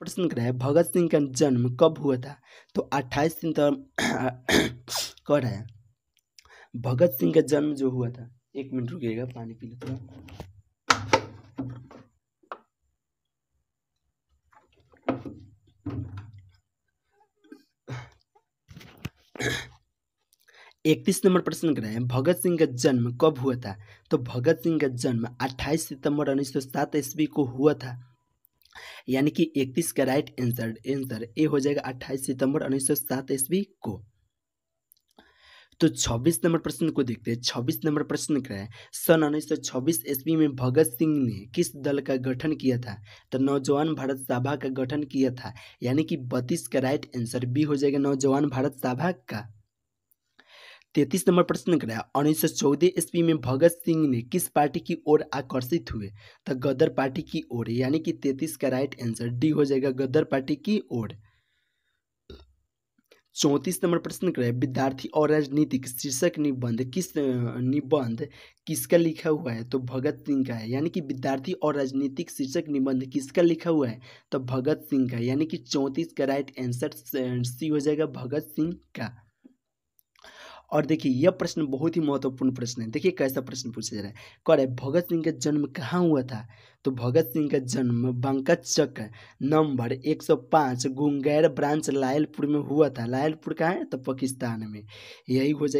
प्रश्न रहा है भगत सिंह का जन्म कब हुआ था तो 28 सितंबर रहा है भगत सिंह का जन्म जो हुआ था एक मिनट रुकिएगा पानी पी लेते इकतीस नंबर प्रश्न रहे हैं भगत सिंह का जन्म कब हुआ था तो भगत सिंह का जन्म 28 सितंबर उन्नीस सौ सात ईस्वी को हुआ था यानी कि इकतीस का राइट आंसर आंसर ए हो जाएगा अट्ठाईस सितंबर उन्नीस सौ सात ईस्वी को तो 26 नंबर प्रश्न को देखते हैं 26 नंबर प्रश्न क्या है सन उन्नीस सौ छब्बीस ईस्वी में भगत सिंह ने किस दल का गठन किया था तो नौजवान भारत सभा का गठन किया था यानी कि बत्तीस का राइट आंसर बी हो जाएगा नौजवान भारत सभा का तैतीस नंबर प्रश्न कराया उन्नीस सौ चौदह ईस्वी में भगत सिंह ने किस पार्टी की ओर आकर्षित हुए तो गदर पार्टी की ओर यानी कि तैतीस का राइट आंसर डी हो जाएगा गदर पार्टी की ओर चौंतीस नंबर प्रश्न कराया विद्यार्थी और राजनीतिक शीर्षक निबंध किस निबंध किसका लिखा हुआ है तो भगत सिंह का है यानी कि विद्यार्थी और राजनीतिक शीर्षक निबंध किसका लिखा हुआ है तो भगत सिंह का यानी कि चौंतीस का राइट आंसर सी हो जाएगा भगत सिंह का और देखिए यह प्रश्न बहुत ही महत्वपूर्ण प्रश्न है देखिए कैसा प्रश्न पूछा जा रहा है कह रहे भगत सिंह का जन्म कहाँ हुआ था तो भगत सिंह का जन्म बांका चक नंबर 105 गुंगैर ब्रांच लायलपुर में हुआ था लायलपुर कहाँ है तो पाकिस्तान में यही हो जाएगा